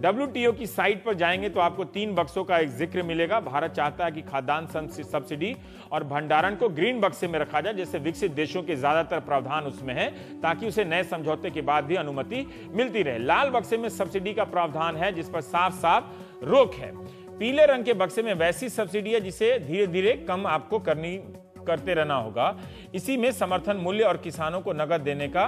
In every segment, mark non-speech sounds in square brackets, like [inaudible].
W की site पर जाएंगे तो आपको तीन बक्सों का एक जिक्र मिलेगा भारत चाहता है कि खाद्यान्न सब्सिडी और भंडारण को ग्रीन बक्से में रखा जाए जैसे विकसित देशों के ज्यादातर प्रावधान उसमें है ताकि उसे नए समझौते के बाद भी अनुमति मिलती रहे लाल बक्से में सब्सिडी का प्रावधान है जिस पर साफ साफ रोक है पीले रंग के बक्से में वैसी सब्सिडी है जिसे धीरे धीरे कम आपको करनी करते रहना होगा इसी में समर्थन मूल्य और किसानों को नगद देने का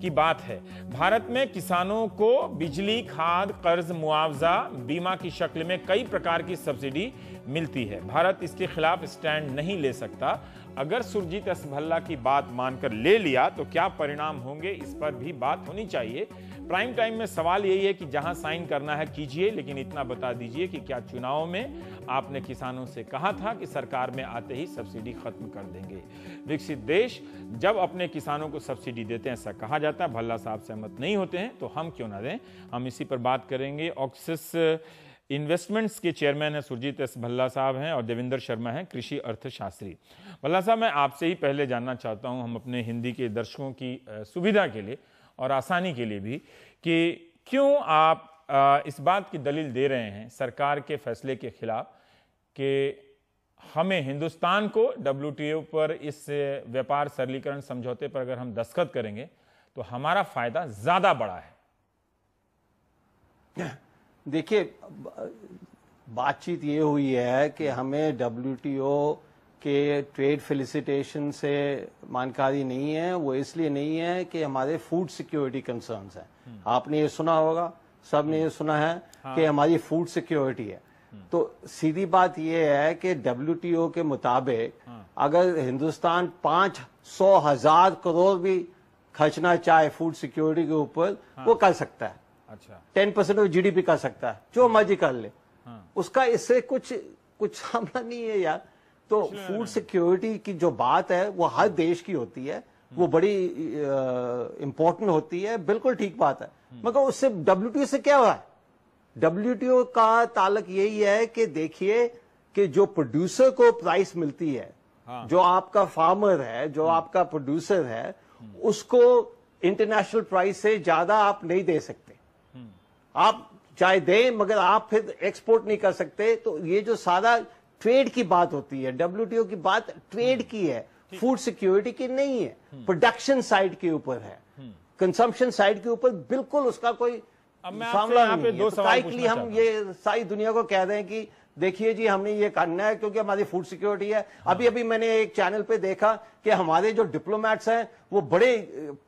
की बात है भारत में किसानों को बिजली खाद कर्ज मुआवजा बीमा की शक्ल में कई प्रकार की सब्सिडी मिलती है भारत इसके खिलाफ स्टैंड नहीं ले सकता अगर सुरजीत असभल्ला की बात मानकर ले लिया तो क्या परिणाम होंगे इस पर भी बात होनी चाहिए प्राइम टाइम में सवाल यही है कि जहां साइन करना है कीजिए लेकिन इतना बता दीजिए कि क्या चुनाव में आपने किसानों से कहा था कि सरकार में आते ही सब्सिडी खत्म कर देंगे विकसित देश जब अपने किसानों को सब्सिडी देते हैं ऐसा कहा जाता है भल्ला साहब सहमत नहीं होते हैं तो हम क्यों ना दें हम इसी पर बात करेंगे ऑक्सिस इन्वेस्टमेंट्स के चेयरमैन हैं सुरजीत एस भल्ला साहब हैं और देवेंद्र शर्मा हैं कृषि अर्थशास्त्री भल्ला साहब मैं आपसे ही पहले जानना चाहता हूं हम अपने हिंदी के दर्शकों की सुविधा के लिए और आसानी के लिए भी कि क्यों आप इस बात की दलील दे रहे हैं सरकार के फैसले के खिलाफ कि हमें हिंदुस्तान को डब्ल्यू पर इस व्यापार सरलीकरण समझौते पर अगर हम दस्तखत करेंगे तो हमारा फायदा ज्यादा बड़ा है देखिए बातचीत ये हुई है कि हमें डब्ल्यू कि ट्रेड फेलिसिटेशन से मानकारी नहीं है वो इसलिए नहीं है कि हमारे फूड सिक्योरिटी कंसर्न्स हैं हम्म। आपने ये सुना होगा सब ने ये हम्म। सुना है हाँ। कि हमारी फूड सिक्योरिटी है हम्म। तो सीधी बात यह है कि डब्ल्यू के मुताबिक हाँ। अगर हिंदुस्तान पांच सौ हजार करोड़ भी खर्चना चाहे फूड सिक्योरिटी के ऊपर हाँ। वो कर सकता है अच्छा टेन परसेंट ऑफ पी कर सकता है जो हाँ। मर्जी कर ले हाँ। उसका इससे कुछ कुछ सामना नहीं है यार तो फूड सिक्योरिटी की जो बात है वो हर देश की होती है hmm. वो बड़ी इंपॉर्टेंट होती है बिल्कुल ठीक बात है hmm. मगर उससे डब्ल्यू से क्या हुआ है डब्ल्यू का तालक यही है कि देखिए कि जो प्रोड्यूसर को प्राइस मिलती है हाँ। जो आपका फार्मर है जो hmm. आपका प्रोड्यूसर है उसको इंटरनेशनल प्राइस से ज्यादा आप नहीं दे सकते आप चाहे दें मगर आप फिर एक्सपोर्ट नहीं कर सकते तो ये जो सारा ट्रेड की बात होती है डब्ल्यूटीओ की बात ट्रेड की है फूड सिक्योरिटी की नहीं है प्रोडक्शन हम्म। साइड के ऊपर है कंसम्पन हम्म। साइड के ऊपर बिल्कुल उसका कोई मामला नहीं है तो हम ये सारी दुनिया को कह रहे हैं कि देखिए जी हमने ये करना है क्योंकि हमारी फूड सिक्योरिटी है हाँ। अभी अभी मैंने एक चैनल पे देखा कि हमारे जो डिप्लोमेट्स हैं वो बड़े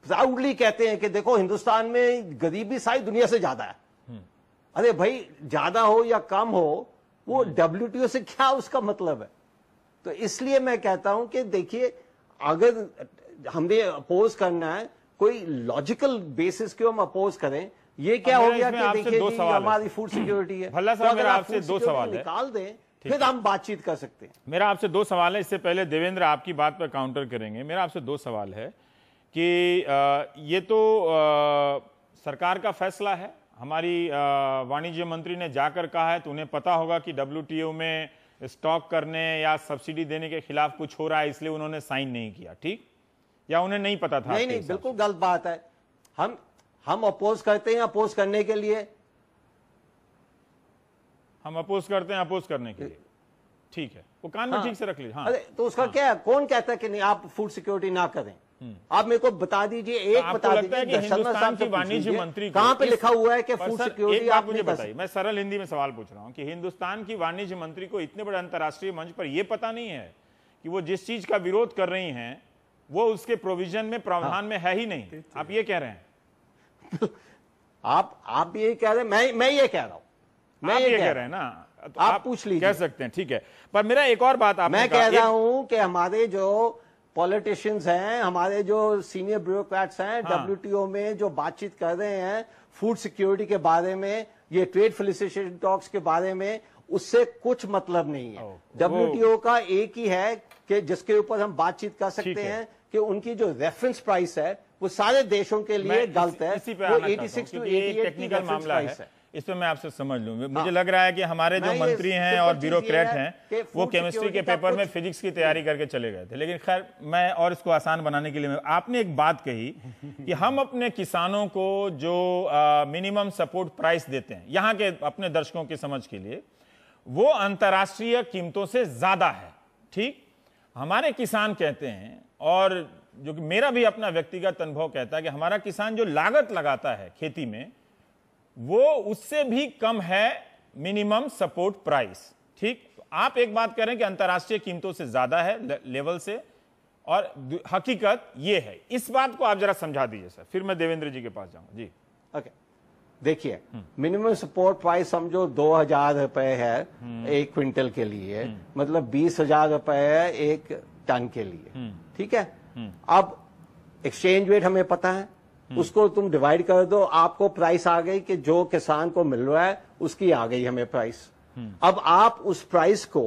प्राउडली कहते हैं कि देखो हिंदुस्तान में गरीबी सारी दुनिया से ज्यादा है हम्म। अरे भाई ज्यादा हो या कम हो वो डब्ल्यू से क्या उसका मतलब है तो इसलिए मैं कहता हूं कि देखिए अगर हमने अपोज करना है कोई लॉजिकल बेसिस क्यों हम अपोज करें ये क्या हो गया कि देखिए हमारी फूड सिक्योरिटी है [clears throat] भला साहब तो मेरा आपसे दो सवाल निकाल दें फिर हम बातचीत कर सकते हैं मेरा आपसे दो सवाल है इससे पहले देवेंद्र आपकी बात पर काउंटर करेंगे मेरा आपसे दो सवाल है कि ये तो सरकार का फैसला है हमारी वाणिज्य मंत्री ने जाकर कहा है तो उन्हें पता होगा कि डब्ल्यू में स्टॉक करने या सब्सिडी देने के खिलाफ कुछ हो रहा है इसलिए उन्होंने साइन नहीं किया ठीक या उन्हें नहीं पता था नहीं नहीं बिल्कुल गलत बात है हम हम अपोज करते हैं अपोज करने के लिए हम अपोज करते हैं अपोज करने के लिए ठीक है वो कान में हाँ। ठीक से रख लीजिए हाँ, तो उसका हाँ, क्या है कौन कहता है कि नहीं आप फूड सिक्योरिटी ना करें हम्म। आप मेरे को बता दीजिए तो एक बता दीजिए हिंदुस्तान की वाणिज्य मंत्री कहाँ पे लिखा हुआ है कि फूड सिक्योरिटी आप मुझे बताइए मैं सरल हिंदी में सवाल पूछ रहा हूँ कि हिंदुस्तान की वाणिज्य मंत्री को इतने बड़े अंतर्राष्ट्रीय मंच पर यह पता नहीं है कि वो जिस चीज का विरोध कर रही हैं वो उसके प्रोविजन में प्रावधान हाँ। में है ही नहीं आप ये कह रहे हैं [laughs] आप आप ये कह रहे हैं मैं मैं ये कह रहा हूं मैं ये, कह रहे हैं ना तो आप, आप पूछ लीजिए कह सकते हैं ठीक है पर मेरा एक और बात आप मैं कह रहा हूं कि हमारे जो पॉलिटिशियंस हैं हमारे जो सीनियर ब्यूरोक्रेट्स हैं डब्ल्यू हाँ। में जो बातचीत कर रहे हैं फूड सिक्योरिटी के बारे में ये ट्रेड फेलिसिटेशन टॉक्स के बारे में उससे कुछ मतलब नहीं है डब्ल्यूटीओ का एक ही है कि जिसके ऊपर हम बातचीत कर सकते हैं कि उनकी जो रेफरेंस प्राइस है वो सारे देशों के लिए गलत है वो 86 टू 88 की रेफरेंस प्राइस है इस पर मैं आपसे समझ लूँ मुझे हाँ। लग रहा है कि हमारे जो मंत्री हैं और ब्यूरोक्रेट हैं वो केमिस्ट्री के पेपर में फिजिक्स की तैयारी [laughs] करके चले गए थे लेकिन खैर मैं और इसको आसान बनाने के लिए आपने एक बात कही कि हम अपने किसानों को जो मिनिमम सपोर्ट प्राइस देते हैं यहाँ के अपने दर्शकों की समझ के लिए वो अंतर्राष्ट्रीय कीमतों से ज्यादा है ठीक हमारे किसान कहते हैं और जो कि मेरा भी अपना व्यक्तिगत अनुभव कहता है कि हमारा किसान जो लागत लगाता है खेती में वो उससे भी कम है मिनिमम सपोर्ट प्राइस ठीक आप एक बात करें कि अंतर्राष्ट्रीय कीमतों से ज्यादा है लेवल से और हकीकत ये है इस बात को आप जरा समझा दीजिए सर फिर मैं देवेंद्र जी के पास जाऊंगा जी ओके देखिए मिनिमम सपोर्ट प्राइस समझो दो हजार रुपए है हम्म। एक क्विंटल के लिए हम्म। मतलब बीस हजार रुपए है एक टन के लिए हम्म। ठीक है अब एक्सचेंज रेट हमें पता है हम्म। उसको तुम डिवाइड कर दो आपको प्राइस आ गई कि जो किसान को मिल रहा है उसकी आ गई हमें प्राइस हम्म। अब आप उस प्राइस को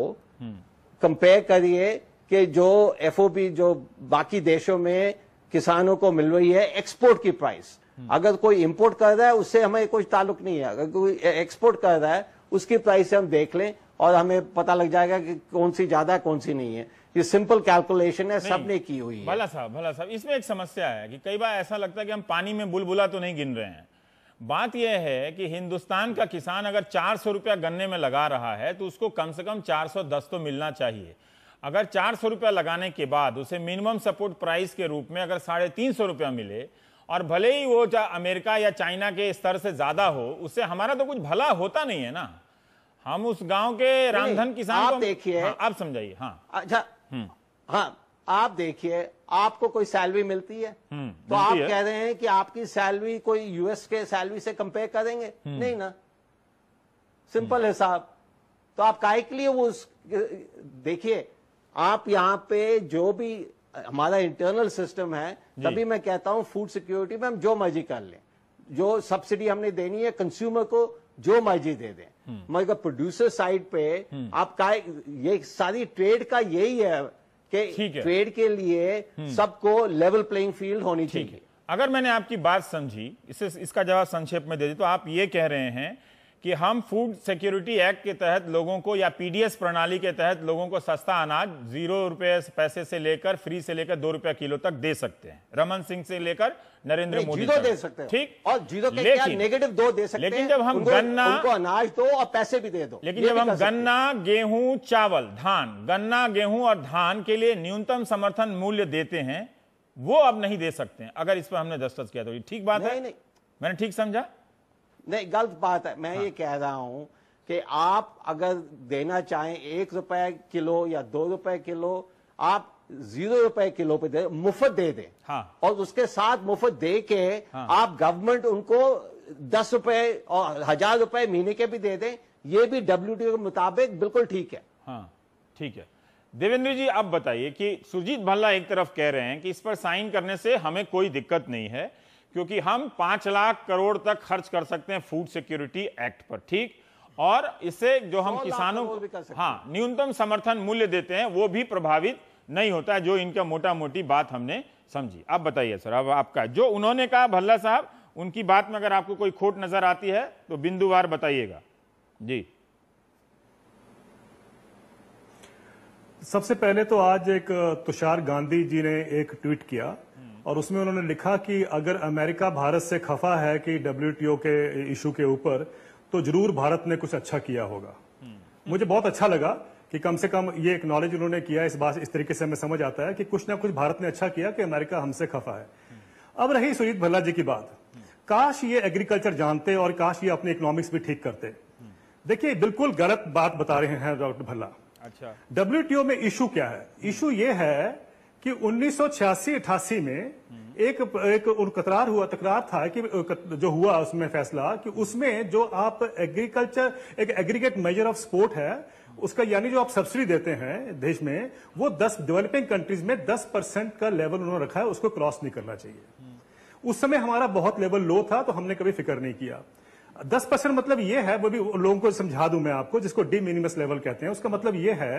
कंपेयर हम्म। करिए कि जो एफओपी जो बाकी देशों में किसानों को मिल रही है एक्सपोर्ट की प्राइस अगर कोई इंपोर्ट कर रहा है उससे हमें कोई ताल्लुक नहीं है अगर कोई एक्सपोर्ट कर रहा है उसकी प्राइस हम देख लें और हमें पता लग जाएगा कि कौन सी ज्यादा है कौन सी नहीं है ये सिंपल कैलकुलेशन है सबने की हुई है भला साहब भला साहब इसमें एक समस्या है कि कई बार ऐसा लगता है कि हम पानी में बुलबुला तो नहीं गिन रहे हैं बात यह है कि हिंदुस्तान का किसान अगर चार सौ रुपया गन्ने में लगा रहा है तो उसको कम से कम चार सौ दस तो मिलना चाहिए अगर चार सौ रुपया लगाने के बाद उसे मिनिमम सपोर्ट प्राइस के रूप में अगर साढ़े तीन सौ रुपया मिले और भले ही वो अमेरिका या चाइना के स्तर से ज्यादा हो उससे हमारा तो कुछ भला होता नहीं है ना हम उस गांव के रामधन किसान आप देखिए हाँ, आप समझाइए हाँ अच्छा हम्म। हाँ आप देखिए आपको कोई सैलरी मिलती है हम्म, तो आप है। कह रहे हैं कि आपकी सैलरी कोई यूएस के सैलरी से कंपेयर करेंगे हम्म। नहीं ना सिंपल है साहब तो आप काय के लिए वो उस देखिए आप यहाँ पे जो भी हमारा इंटरनल सिस्टम है तभी मैं कहता हूँ फूड सिक्योरिटी में हम जो मर्जी कर लें जो सब्सिडी हमने देनी है कंज्यूमर को जो मर्जी दे दें मगर प्रोड्यूसर साइड पे हम्म। आप का ये सारी ट्रेड का यही है कि ट्रेड के लिए हम्म। सबको लेवल प्लेइंग फील्ड होनी चाहिए अगर मैंने आपकी बात समझी इसे इसका जवाब संक्षेप में दे दी तो आप ये कह रहे हैं कि हम फूड सिक्योरिटी एक्ट के तहत लोगों को या पीडीएस प्रणाली के तहत लोगों को सस्ता अनाज जीरो रुपए पैसे से लेकर फ्री से लेकर दो रुपया किलो तक दे सकते हैं रमन सिंह से लेकर नरेंद्र मोदी दे सकते हो ठीक और जीरो के क्या नेगेटिव दो दे सकते लेकिन जब हम गन्ना उनको अनाज दो और पैसे भी दे दो लेकिन जब हम गन्ना गेहूं चावल धान गन्ना गेहूं और धान के लिए न्यूनतम समर्थन मूल्य देते हैं वो अब नहीं दे सकते हैं अगर इस पर हमने दस्तखत किया तो ठीक बात है मैंने ठीक समझा नहीं गलत बात है मैं हाँ। ये कह रहा हूं कि आप अगर देना चाहें एक रुपए किलो या दो रुपए किलो आप जीरो रुपए किलो पे दे मुफ्त दे दें हाँ। और उसके साथ मुफ्त दे के हाँ। आप गवर्नमेंट उनको दस रुपए और हजार रुपए महीने के भी दे दें ये भी डब्ल्यू के मुताबिक बिल्कुल ठीक है हाँ है देवेंद्र जी आप बताइए कि सुरजीत भल्ला एक तरफ कह रहे हैं कि इस पर साइन करने से हमें कोई दिक्कत नहीं है क्योंकि हम पांच लाख करोड़ तक खर्च कर सकते हैं फूड सिक्योरिटी एक्ट पर ठीक और इससे जो हम किसानों हाँ न्यूनतम समर्थन मूल्य देते हैं वो भी प्रभावित नहीं होता जो इनका मोटा मोटी बात हमने समझी अब बताइए सर अब आपका जो उन्होंने कहा भल्ला साहब उनकी बात में अगर आपको कोई खोट नजर आती है तो बिंदुवार बताइएगा जी सबसे पहले तो आज एक तुषार गांधी जी ने एक ट्वीट किया हम्म। और उसमें उन्होंने लिखा कि अगर अमेरिका भारत से खफा है कि डब्ल्यूटीओ के इशू के ऊपर तो जरूर भारत ने कुछ अच्छा किया होगा हम्म। मुझे बहुत अच्छा लगा कि कम से कम ये एक्नॉलेज उन्होंने किया इस बात इस तरीके से हमें समझ आता है कि कुछ ना कुछ भारत ने अच्छा किया कि अमेरिका हमसे खफा है अब रही सुजीत भल्ला जी की बात काश ये एग्रीकल्चर जानते और काश ये अपने इकोनॉमिक्स भी ठीक करते देखिए बिल्कुल गलत बात बता रहे हैं डॉक्टर भल्ला अच्छा डब्ल्यू में इशू क्या है इशू ये है कि छियासी अठासी में एक एक तकरार हुआ तकरार था कि जो हुआ उसमें फैसला कि उसमें जो आप एग्रीकल्चर एक एग्रीगेट मेजर ऑफ स्पोर्ट है उसका यानी जो आप सब्सिडी देते हैं देश में वो 10 डेवलपिंग कंट्रीज में 10 परसेंट का लेवल उन्होंने रखा है उसको क्रॉस नहीं करना चाहिए हम्म। उस समय हमारा बहुत लेवल लो था तो हमने कभी फिक्र नहीं किया दस परसेंट मतलब ये है वो भी लोगों को समझा दूं मैं आपको जिसको डी मिनिमस लेवल कहते हैं उसका मतलब ये है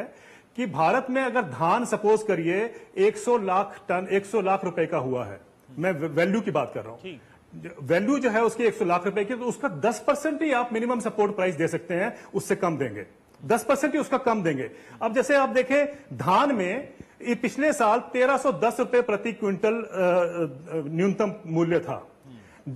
कि भारत में अगर धान सपोज करिए 100 लाख टन 100 लाख रुपए का हुआ है हम्म। मैं वैल्यू की बात कर रहा हूं वैल्यू जो है उसकी 100 लाख रुपए की तो उसका 10 परसेंट ही आप मिनिमम सपोर्ट प्राइस दे सकते हैं उससे कम देंगे दस परसेंट ही उसका कम देंगे अब जैसे आप देखें धान में ये पिछले साल 1310 रुपए प्रति क्विंटल न्यूनतम मूल्य था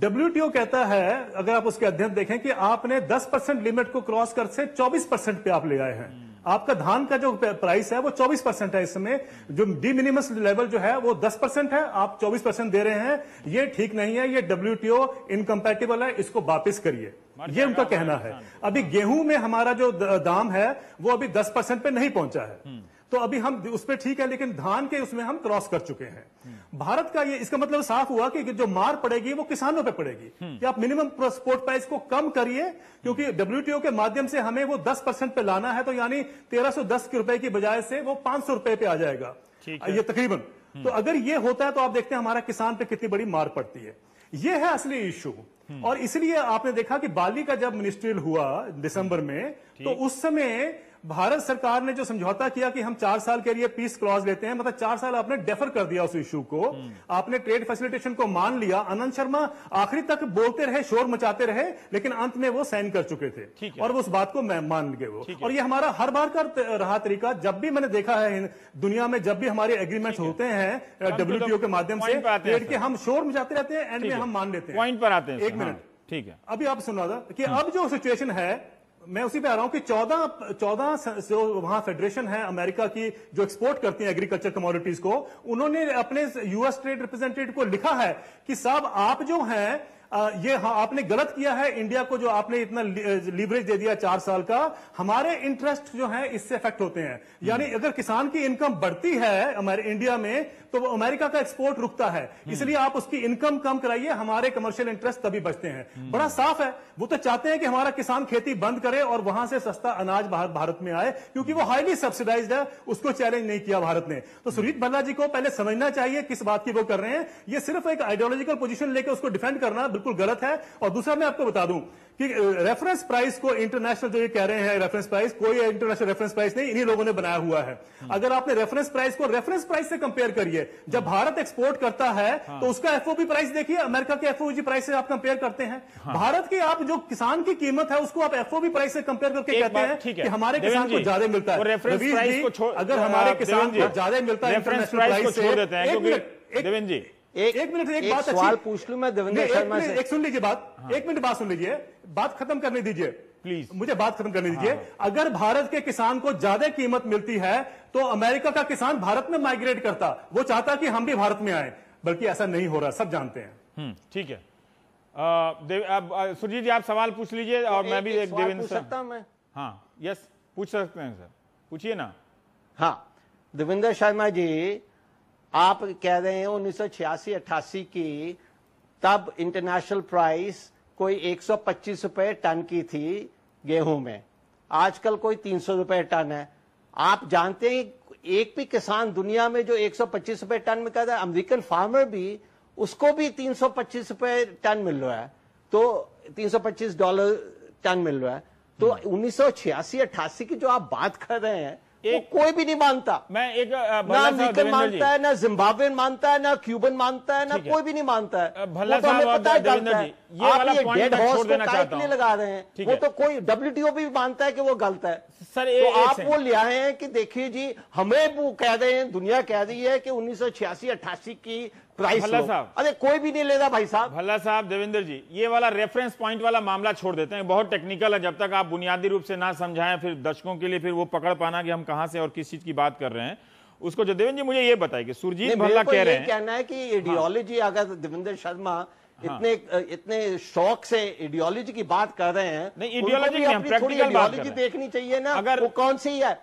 डब्ल्यूटीओ कहता है अगर आप उसके अध्ययन देखें कि आपने 10 परसेंट लिमिट को क्रॉस कर से 24 परसेंट पे आप ले आए हैं आपका धान का जो प्राइस है वो 24 परसेंट है इस समय जो डी मिनिमस लेवल जो है वो 10 परसेंट है आप 24 परसेंट दे रहे हैं ये ठीक नहीं है ये डब्ल्यूटीओ इनकम्पेटेबल है इसको वापस करिए ये उनका कहना है हाँ। अभी गेहूं में हमारा जो दाम है वो अभी 10 परसेंट पे नहीं पहुंचा है हम्म। तो अभी हम उस पर ठीक है लेकिन धान के उसमें हम क्रॉस कर चुके हैं भारत का ये इसका मतलब साफ हुआ कि जो मार पड़ेगी वो किसानों पे पड़ेगी कि आप मिनिमम सपोर्ट प्राइस को कम करिए क्योंकि डब्ल्यूटीओ के माध्यम से हमें वो 10 परसेंट पे लाना है तो यानी 1310 के रुपए की बजाय से वो 500 रुपए पे आ जाएगा ये तकरीबन हम्म। तो अगर ये होता है तो आप देखते हैं हमारा किसान पे कितनी बड़ी मार पड़ती है ये है असली इश्यू हम्म। और इसलिए आपने देखा कि बाली का जब मिनिस्ट्रियल हुआ दिसंबर में तो उस समय भारत सरकार ने जो समझौता किया कि हम चार साल के लिए पीस क्लॉज लेते हैं मतलब चार साल आपने डेफर कर दिया उस इश्यू को हम्म। आपने ट्रेड फैसिलिटेशन को मान लिया आनंद शर्मा आखिरी तक बोलते रहे शोर मचाते रहे लेकिन अंत में वो साइन कर चुके थे और वो उस बात को मान गए वो और ये हमारा हर बार का रहा तरीका जब भी मैंने देखा है दुनिया में जब भी हमारे एग्रीमेंट होते हैं डब्ल्यू के माध्यम से ट्रेड के हम शोर मचाते रहते हैं एंड में हम मान लेते हैं पॉइंट पर आते हैं एक मिनट हाँ, ठीक है अभी आप सुना था कि हम्म। अब जो सिचुएशन है मैं उसी पे आ रहा हूं कि 14 चौदह जो वहां फेडरेशन है अमेरिका की जो एक्सपोर्ट करती है एग्रीकल्चर कमोडिटीज को उन्होंने अपने यूएस ट्रेड रिप्रेजेंटेटिव को लिखा है कि साहब आप जो हैं ये हाँ आपने गलत किया है इंडिया को जो आपने इतना लीवरेज दे दिया चार साल का हमारे इंटरेस्ट जो है इससे इफेक्ट होते हैं हम्म। यानी अगर किसान की इनकम बढ़ती है हमारे इंडिया में तो वो अमेरिका का एक्सपोर्ट रुकता है हम्म। इसलिए आप उसकी इनकम कम कराइए हमारे कमर्शियल इंटरेस्ट तभी बचते हैं हम्म। बड़ा साफ है वो तो चाहते हैं कि हमारा किसान खेती बंद करे और वहां से सस्ता अनाज भारत में आए क्योंकि वो हाईली सब्सिडाइज है उसको चैलेंज नहीं किया भारत ने तो सुरीत भल्ला जी को पहले समझना चाहिए किस बात की वो कर रहे हैं ये सिर्फ एक आइडियोलॉजिकल पोजिशन लेकर उसको डिफेंड करना बिल्कुल गलत है और दूसरा मैं आपको बता दूं कि रेफरेंस प्राइस को इंटरनेशनल जो ये कह रहे हैं रेफरेंस प्राइस कोई इंटरनेशनल रेफरेंस प्राइस नहीं इन्हीं लोगों ने बनाया हुआ है हाँ। अगर आपने रेफरेंस प्राइस को रेफरेंस प्राइस से कंपेयर करिए जब भारत एक्सपोर्ट करता है हाँ। तो उसका एफओबी प्राइस देखिए अमेरिका के एफओजी प्राइस से आप कंपेयर करते हैं हाँ। भारत की आप जो किसान की कीमत है उसको आप एफओबी प्राइस से कंपेयर करके कहते हैं कि हमारे किसान को ज्यादा मिलता है अगर हमारे किसान को ज्यादा मिलता है इंटरनेशनल प्राइस से देवेंद्र जी एक, एक मिनट एक, एक बात सवाल पूछ लू मैं देवेंद्र शर्मा से एक सुन लीजिए बात हाँ। एक मिनट बात सुन लीजिए बात खत्म करने दीजिए प्लीज मुझे बात खत्म करने दीजिए हाँ, हाँ। अगर भारत के किसान को ज्यादा कीमत मिलती है तो अमेरिका का किसान भारत में माइग्रेट करता वो चाहता कि हम भी भारत में आए बल्कि ऐसा नहीं हो रहा सब जानते हैं हम्म, ठीक है सुरजीत जी आप सवाल पूछ लीजिए तो और मैं भी एक देवेंद्र सकता मैं हाँ यस पूछ सकते हैं सर पूछिए ना हाँ देवेंद्र शर्मा जी आप कह रहे हैं उन्नीस सौ छियासी अट्ठासी की तब इंटरनेशनल प्राइस कोई 125 रुपए टन की थी गेहूं में आजकल कोई 300 रुपए टन है आप जानते हैं एक भी किसान दुनिया में जो 125 रुपए टन में कह रहा है अमेरिकन फार्मर भी उसको भी 325 रुपए टन मिल रहा है तो 325 डॉलर टन मिल रहा है तो हम्म। उन्नीस सौ छियासी अट्ठासी की जो आप बात कर रहे हैं एक वो कोई भी नहीं मानता मैं एक ना अमेरिकन मानता है ना जिम्बाब्वे मानता है ना क्यूबन मानता है ना कोई भी नहीं मानता है भला तो हमें पता है गलत है आप ये डेड हॉर्स को काय के लिए लगा रहे हैं वो तो कोई डब्ल्यूटीओ भी मानता है कि वो गलत है सर तो आप वो ले आए हैं कि देखिए जी हमें वो कह रहे हैं दुनिया कह रही है कि उन्नीस सौ छियासी अट्ठासी की अरे कोई भी नहीं ले भाई साहब भल्ला साहब देवेंद्र जी ये वाला रेफरेंस पॉइंट वाला मामला छोड़ देते हैं बहुत टेक्निकल है जब तक आप बुनियादी रूप से ना समझाएं फिर दर्शकों के लिए फिर वो पकड़ पाना कि हम कहां से और किस चीज की बात कर रहे हैं उसको जो देवेंद्र जी मुझे ये बताए कि सुरजीत भल्ला कह रहे हैं कहना है कि आइडियोलॉजी हाँ। अगर देवेंद्र शर्मा हाँ। इतने इतने शौक से आइडियोलॉजी की बात कर रहे हैं नहीं आइडियोलॉजी हम प्रैक्टिकल देखनी चाहिए ना अगर वो कौन सी है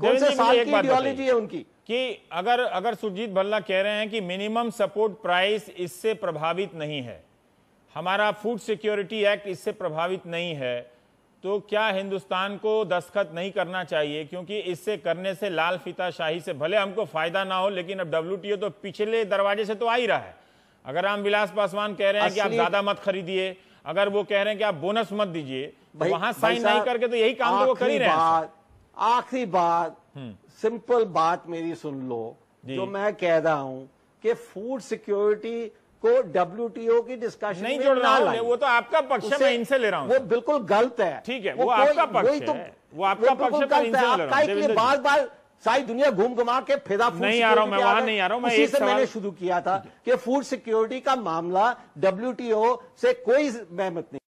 कौन से साल की आइडियोलॉजी है उनकी कि अगर अगर सुरजीत भल्ला कह रहे हैं कि मिनिमम सपोर्ट प्राइस इससे प्रभावित नहीं है हमारा फूड सिक्योरिटी एक्ट इससे प्रभावित नहीं है तो क्या हिंदुस्तान को दस्तखत नहीं करना चाहिए क्योंकि इससे करने से लाल फिताशाही शाही से भले हमको फायदा ना हो लेकिन अब डब्ल्यू तो पिछले दरवाजे से तो आ ही रहा है अगर रामविलास पासवान कह रहे हैं कि आप ज्यादा मत खरीदिए अगर वो कह रहे हैं कि आप बोनस मत दीजिए तो वहां साइन नहीं करके तो यही काम तो वो कर ही रहे हैं आखिरी बात सिंपल बात मेरी सुन लो जो मैं कह रहा हूं कि फूड सिक्योरिटी को डब्ल्यू की डिस्कशन नहीं जोड़ रहा वो तो आपका पक्ष है मैं इनसे ले रहा हूँ वो बिल्कुल गलत है ठीक है वो, वो आपका तो- तो पक्ष है तो, वो आपका वो पक्ष है इनसे ले रहा बार बार सारी दुनिया घूम घुमा के फेदा नहीं आ रहा हूं मैं वहां नहीं आ रहा हूं मैं से मैंने शुरू किया था कि फूड सिक्योरिटी का मामला डब्ल्यू से कोई मेहमत नहीं